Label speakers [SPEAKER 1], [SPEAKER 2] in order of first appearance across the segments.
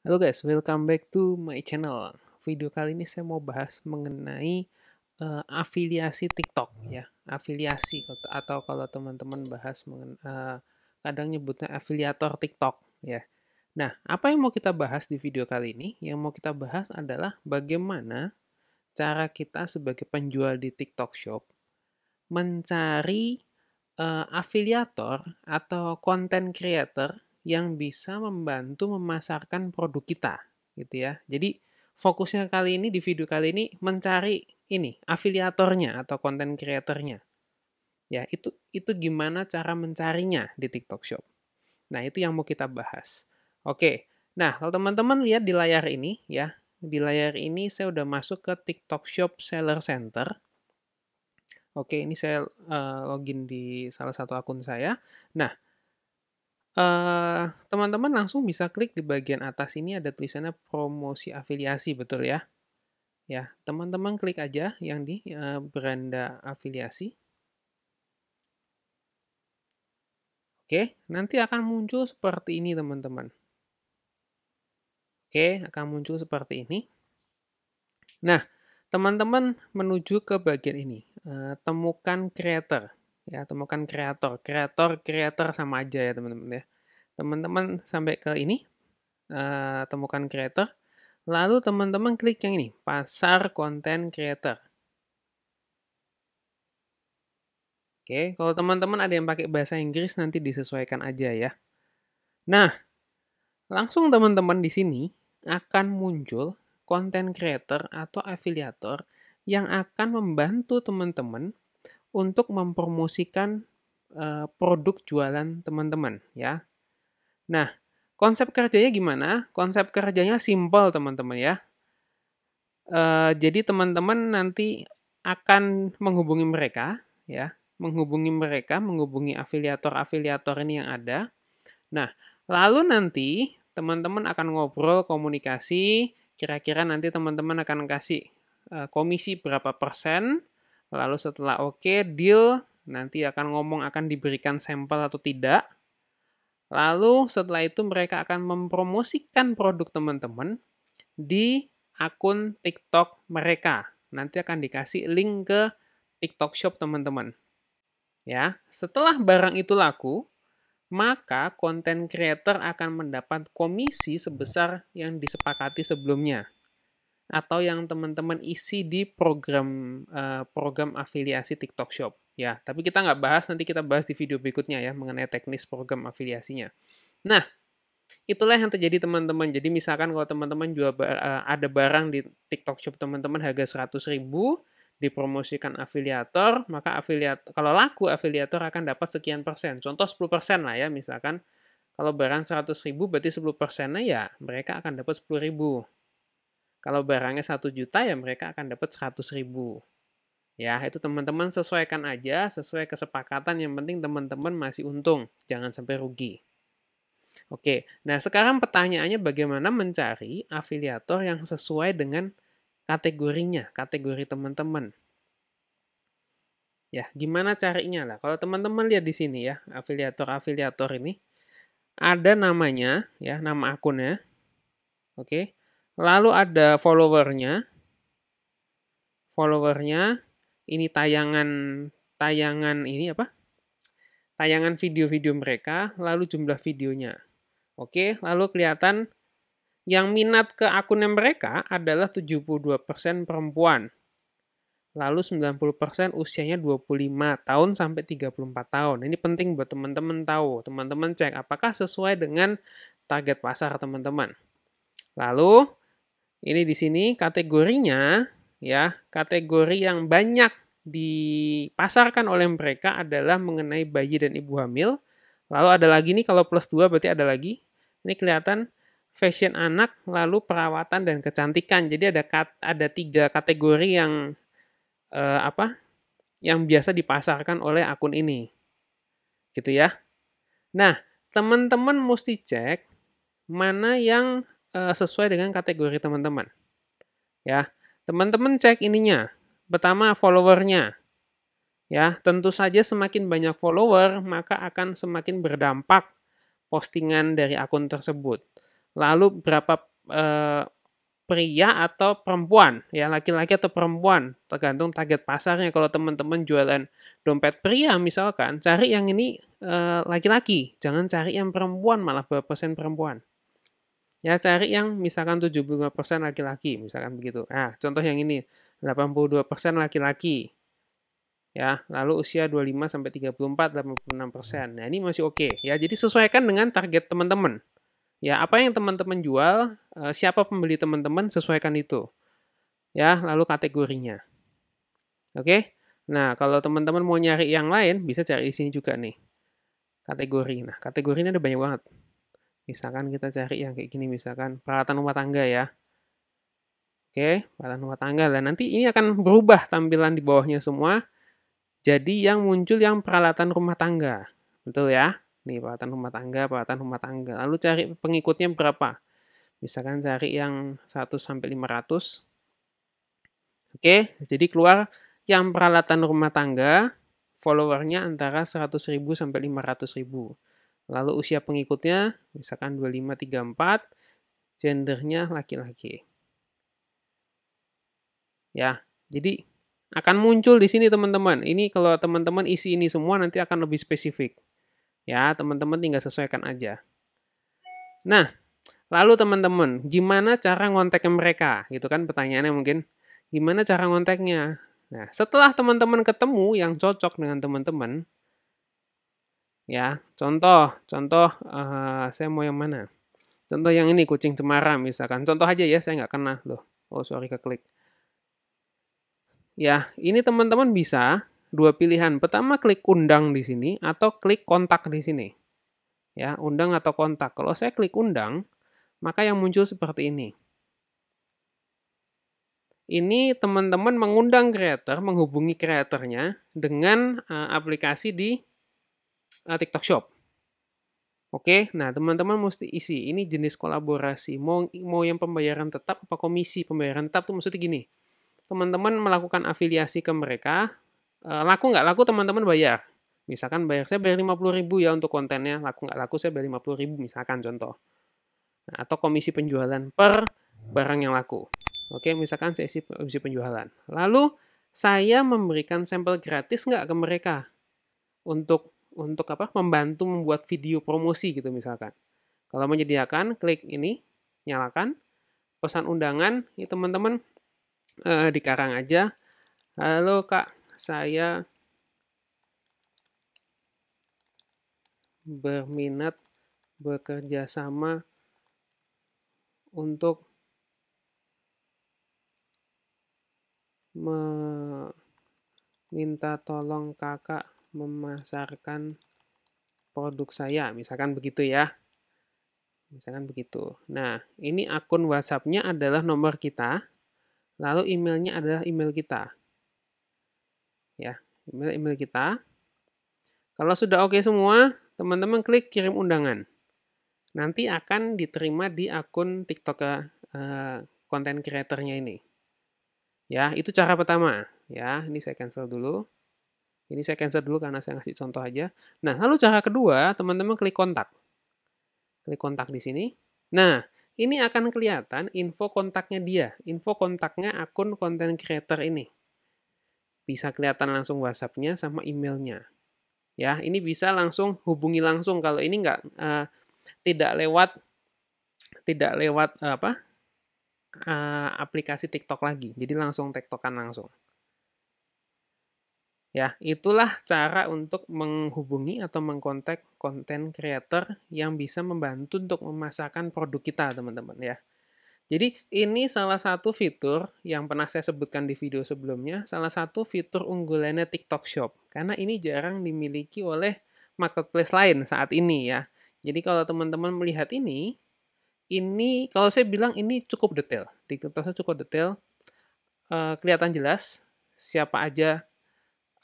[SPEAKER 1] Halo guys, welcome back to my channel. Video kali ini saya mau bahas mengenai uh, afiliasi TikTok ya, afiliasi atau kalau teman-teman bahas mengenai, uh, eh, kadang nyebutnya afiliator TikTok ya. Nah, apa yang mau kita bahas di video kali ini? Yang mau kita bahas adalah bagaimana cara kita sebagai penjual di TikTok Shop mencari uh, afiliator atau content creator yang bisa membantu memasarkan produk kita gitu ya. Jadi fokusnya kali ini di video kali ini mencari ini afiliatornya atau konten kreatornya. Ya, itu itu gimana cara mencarinya di TikTok Shop. Nah, itu yang mau kita bahas. Oke. Nah, kalau teman-teman lihat di layar ini ya, di layar ini saya udah masuk ke TikTok Shop Seller Center. Oke, ini saya eh, login di salah satu akun saya. Nah, Eh, teman-teman uh, langsung bisa klik di bagian atas ini ada tulisannya promosi afiliasi betul ya ya teman-teman klik aja yang di uh, beranda afiliasi oke nanti akan muncul seperti ini teman-teman oke akan muncul seperti ini nah teman-teman menuju ke bagian ini uh, temukan creator ya temukan kreator kreator kreator sama aja ya teman-teman ya teman-teman sampai ke ini uh, temukan kreator. lalu teman-teman klik yang ini pasar konten kreator. oke kalau teman-teman ada yang pakai bahasa Inggris nanti disesuaikan aja ya nah langsung teman-teman di sini akan muncul konten kreator atau afiliator yang akan membantu teman-teman untuk mempromosikan uh, produk jualan teman-teman ya. Nah, konsep kerjanya gimana? Konsep kerjanya simple teman-teman ya. Uh, jadi teman-teman nanti akan menghubungi mereka ya, menghubungi mereka, menghubungi afiliator-afiliator ini yang ada. Nah, lalu nanti teman-teman akan ngobrol komunikasi, kira-kira nanti teman-teman akan kasih eh, komisi berapa persen Lalu setelah oke, okay, deal, nanti akan ngomong akan diberikan sampel atau tidak. Lalu setelah itu mereka akan mempromosikan produk teman-teman di akun TikTok mereka. Nanti akan dikasih link ke TikTok Shop teman-teman. Ya, setelah barang itu laku, maka konten creator akan mendapat komisi sebesar yang disepakati sebelumnya atau yang teman-teman isi di program uh, program afiliasi TikTok Shop ya. Tapi kita nggak bahas, nanti kita bahas di video berikutnya ya mengenai teknis program afiliasinya. Nah, itulah yang terjadi teman-teman. Jadi misalkan kalau teman-teman jual uh, ada barang di TikTok Shop teman-teman harga ribu dipromosikan afiliator, maka afiliator kalau laku afiliator akan dapat sekian persen. Contoh 10 persen lah ya misalkan. Kalau barang 100.000 berarti 10 persennya ya mereka akan dapat 10.000. Kalau barangnya satu juta ya mereka akan dapat 100 ribu. Ya, itu teman-teman sesuaikan aja sesuai kesepakatan. Yang penting teman-teman masih untung, jangan sampai rugi. Oke, nah sekarang pertanyaannya bagaimana mencari afiliator yang sesuai dengan kategorinya, kategori teman-teman. Ya, gimana carinya lah? Kalau teman-teman lihat di sini ya, afiliator-afiliator ini ada namanya ya, nama akunnya. Oke. Lalu ada followernya. Followernya ini tayangan tayangan ini apa? Tayangan video-video mereka, lalu jumlah videonya. Oke, lalu kelihatan yang minat ke akunnya mereka adalah 72% perempuan. Lalu 90% usianya 25 tahun sampai 34 tahun. Ini penting buat teman-teman tahu. Teman-teman cek apakah sesuai dengan target pasar teman-teman. Lalu ini di sini kategorinya ya, kategori yang banyak dipasarkan oleh mereka adalah mengenai bayi dan ibu hamil. Lalu ada lagi nih kalau plus 2 berarti ada lagi. Ini kelihatan fashion anak, lalu perawatan dan kecantikan. Jadi ada kat, ada tiga kategori yang eh, apa? yang biasa dipasarkan oleh akun ini. Gitu ya. Nah, teman-teman mesti cek mana yang uh, sesuai dengan kategori teman-teman. Ya, teman-teman cek ininya. Pertama followernya. Ya, tentu saja semakin banyak follower maka akan semakin berdampak postingan dari akun tersebut. Lalu berapa uh, pria atau perempuan, ya laki-laki atau perempuan, tergantung target pasarnya. Kalau teman-teman jualan dompet pria misalkan, cari yang ini eh, laki-laki, e, jangan cari yang perempuan malah berapa persen perempuan. Ya, cari yang misalkan 75% laki-laki, misalkan begitu. Ah contoh yang ini, 82% laki-laki. Ya, lalu usia 25 sampai 34 86%. Nah, ini masih oke okay. ya. Jadi sesuaikan dengan target teman-teman. Ya, apa yang teman-teman jual, eh, siapa pembeli teman-teman, sesuaikan itu. Ya, lalu kategorinya. Oke. Okay? Nah, kalau teman-teman mau nyari yang lain, bisa cari di sini juga nih. Kategori. Nah, kategorinya ada banyak banget. Misalkan kita cari yang kayak gini, misalkan peralatan rumah tangga ya. Oke, peralatan rumah tangga. Dan nanti ini akan berubah tampilan di bawahnya semua. Jadi yang muncul yang peralatan rumah tangga. Betul ya? Nih, peralatan rumah tangga, peralatan rumah tangga. Lalu cari pengikutnya berapa? Misalkan cari yang 1 sampai 500. Oke, jadi keluar yang peralatan rumah tangga, followernya antara 100.000 sampai 500.000. Lalu usia pengikutnya, misalkan 2534, gendernya laki-laki. Ya, jadi akan muncul di sini teman-teman. Ini kalau teman-teman isi ini semua nanti akan lebih spesifik. Ya, teman-teman tinggal sesuaikan aja. Nah, lalu teman-teman, gimana cara ngontek mereka? Gitu kan pertanyaannya mungkin. Gimana cara ngonteknya? Nah, setelah teman-teman ketemu yang cocok dengan teman-teman, ya contoh contoh uh, saya mau yang mana contoh yang ini kucing cemara misalkan contoh aja ya saya nggak kena loh oh sorry keklik ya ini teman-teman bisa dua pilihan pertama klik undang di sini atau klik kontak di sini ya undang atau kontak kalau saya klik undang maka yang muncul seperti ini ini teman-teman mengundang creator, menghubungi kreatornya dengan eh, aplikasi di uh, TikTok Shop. Oke, nah teman-teman mesti isi ini jenis kolaborasi. Mau mau yang pembayaran tetap apa komisi pembayaran tetap tuh maksudnya gini. Teman-teman melakukan afiliasi ke mereka, uh, laku nggak laku teman-teman bayar. Misalkan bayar saya bayar 50 ribu ya untuk kontennya, laku nggak laku saya bayar 50 ribu misalkan contoh. Nah, atau komisi penjualan per barang yang laku. Oke, misalkan saya isi komisi penjualan. Lalu saya memberikan sampel gratis nggak ke mereka untuk untuk apa membantu membuat video promosi gitu misalkan. Kalau menyediakan, klik ini, nyalakan. Pesan undangan, ini teman-teman eh, dikarang aja. Halo kak, saya berminat bekerja sama untuk meminta tolong kakak memasarkan produk saya. Misalkan begitu ya. Misalkan begitu. Nah, ini akun WhatsApp-nya adalah nomor kita. Lalu emailnya adalah email kita. Ya, email email kita. Kalau sudah oke okay semua, teman-teman klik kirim undangan. Nanti akan diterima di akun TikTok eh, konten uh, kreatornya ini. Ya, itu cara pertama. Ya, ini saya cancel dulu. Ini saya cancel dulu karena saya ngasih contoh aja. Nah, lalu cara kedua, teman-teman klik kontak. Klik kontak di sini. Nah, ini akan kelihatan info kontaknya dia, info kontaknya akun konten creator ini. Bisa kelihatan langsung WhatsApp-nya sama emailnya. Ya, ini bisa langsung hubungi langsung kalau ini nggak uh, tidak lewat tidak lewat uh, apa uh, aplikasi TikTok lagi. Jadi langsung Tiktokan langsung. Ya, itulah cara untuk menghubungi atau mengkontak konten creator yang bisa membantu untuk memasarkan produk kita, teman-teman ya. Jadi ini salah satu fitur yang pernah saya sebutkan di video sebelumnya, salah satu fitur unggulannya TikTok Shop. Karena ini jarang dimiliki oleh marketplace lain saat ini ya. Jadi kalau teman-teman melihat ini, ini kalau saya bilang ini cukup detail. TikTok Shop cukup detail, eh, kelihatan jelas siapa aja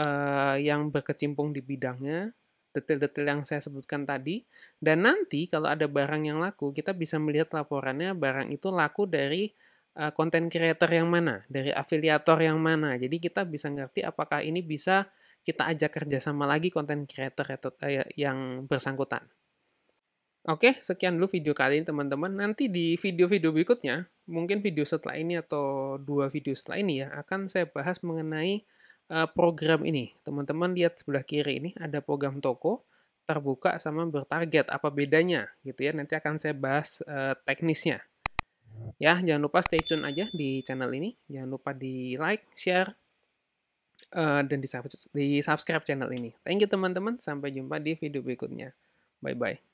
[SPEAKER 1] uh, yang berkecimpung di bidangnya, detail-detail yang saya sebutkan tadi. Dan nanti kalau ada barang yang laku, kita bisa melihat laporannya barang itu laku dari konten eh, uh, creator yang mana, dari afiliator yang mana. Jadi kita bisa ngerti apakah ini bisa kita ajak kerjasama lagi konten creator eh, yang bersangkutan. Oke, sekian dulu video kali ini teman-teman. Nanti di video-video berikutnya, mungkin video setelah ini atau dua video setelah ini ya, akan saya bahas mengenai Eh, program ini. Teman-teman lihat sebelah kiri ini ada program toko terbuka sama bertarget. Apa bedanya gitu ya? Nanti akan saya bahas e, teknisnya. Ya, jangan lupa stay tune aja di channel ini. Jangan lupa di like, share, e, dan di subscribe channel ini. Thank you teman-teman. Sampai jumpa di video berikutnya. Bye-bye.